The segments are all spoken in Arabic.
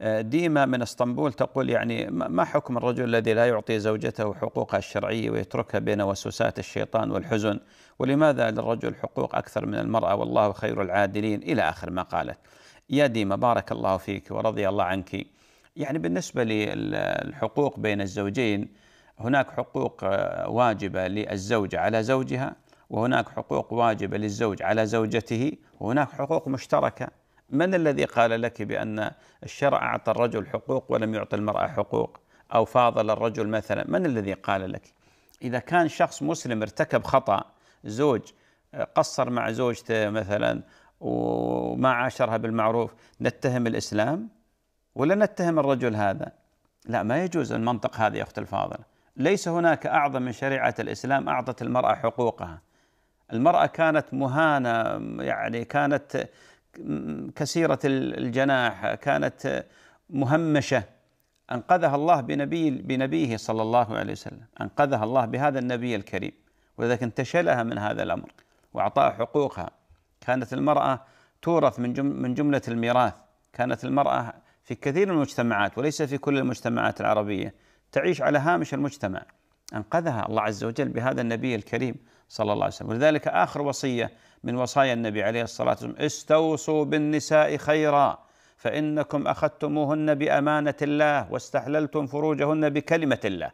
آه، ديما من اسطنبول تقول يعني ما حكم الرجل الذي لا يعطي زوجته حقوقها الشرعيه ويتركها بين وسوسات الشيطان والحزن ولماذا للرجل حقوق اكثر من المراه والله خير العادلين الى اخر ما قالت. يا ديما بارك الله فيك ورضي الله عنك. يعني بالنسبه للحقوق بين الزوجين هناك حقوق آه، واجبه للزوجه على زوجها وهناك حقوق واجبه للزوج على زوجته وهناك حقوق مشتركه من الذي قال لك بأن الشرع أعطى الرجل حقوق ولم يعطي المرأة حقوق أو فاضل الرجل مثلا من الذي قال لك إذا كان شخص مسلم ارتكب خطأ زوج قصر مع زوجته مثلا وما عاشرها بالمعروف نتهم الإسلام ولا نتهم الرجل هذا لا ما يجوز المنطق هذا يا أخت الفاضل ليس هناك أعظم من شريعة الإسلام أعطت المرأة حقوقها المرأة كانت مهانة يعني كانت كسيرة الجناح كانت مهمشة أنقذها الله بنبي بنبيه صلى الله عليه وسلم أنقذها الله بهذا النبي الكريم ولذلك انتشلها من هذا الأمر وأعطاها حقوقها كانت المرأة تورث من من جملة الميراث كانت المرأة في كثير من المجتمعات وليس في كل المجتمعات العربية تعيش على هامش المجتمع أنقذها الله عز وجل بهذا النبي الكريم صلى الله عليه وسلم ولذلك آخر وصية من وصايا النبي عليه الصلاة والسلام استوصوا بالنساء خيرا فإنكم أخذتموهن بأمانة الله واستحللتم فروجهن بكلمة الله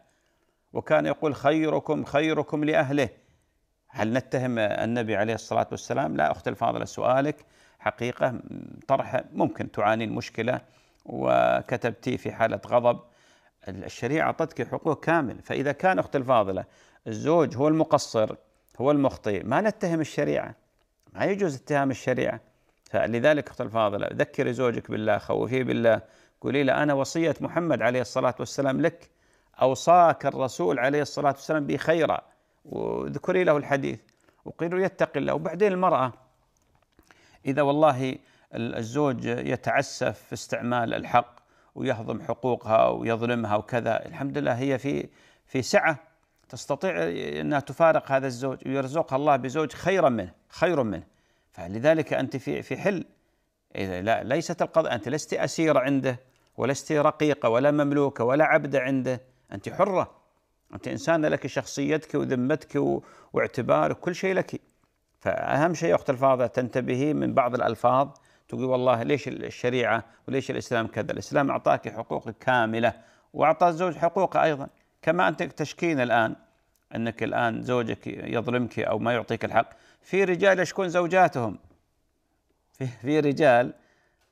وكان يقول خيركم خيركم لأهله هل نتهم النبي عليه الصلاة والسلام لا أختي الفاضلة سؤالك حقيقة طرح ممكن تعاني مشكلة وكتبتي في حالة غضب الشريعة أعطتك حقوق كامل فإذا كان أخت الفاضلة الزوج هو المقصر هو المخطئ ما نتهم الشريعة ما يجوز اتهام الشريعة فلذلك أخت الفاضلة ذكري زوجك بالله خوفيه بالله قولي له أنا وصية محمد عليه الصلاة والسلام لك أوصاك الرسول عليه الصلاة والسلام بخيرا وذكري له الحديث وقيل يتقي الله وبعدين المرأة إذا والله الزوج يتعسف في استعمال الحق ويهضم حقوقها ويظلمها وكذا الحمد لله هي في في سعة تستطيع أنها تفارق هذا الزوج ويرزقها الله بزوج خيرا منه خير منه فلذلك أنت في في حل إذا لا ليست القضاء أنت لست أسيرة عنده ولست رقيقة ولا مملوكة ولا عبدة عنده أنت حرة أنت إنسانة لك شخصيتك وذمتك واعتبارك كل شيء لك فأهم شيء أخت الفاضلة تنتبهي من بعض الألفاظ تقول والله ليش الشريعة وليش الإسلام كذا الإسلام أعطاك حقوقك كاملة وأعطى الزوج حقوقه أيضا كما أنت تشكين الآن أنك الآن زوجك يظلمك أو ما يعطيك الحق في رجال يشكون زوجاتهم في, في رجال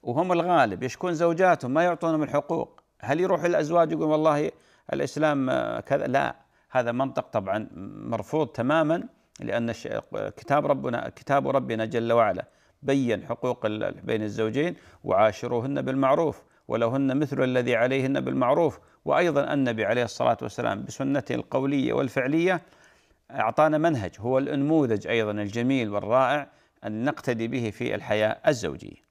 وهم الغالب يشكون زوجاتهم ما يعطونهم الحقوق هل يروح الأزواج يقول والله الإسلام كذا لا هذا منطق طبعا مرفوض تماما لأن كتاب ربنا كتاب ربنا جل وعلا بين حقوق بين الزوجين وعاشروهن بالمعروف ولهن مثل الذي عليهن بالمعروف وأيضا النبي عليه الصلاة والسلام بسنته القولية والفعلية أعطانا منهج هو النموذج أيضا الجميل والرائع أن نقتدي به في الحياة الزوجية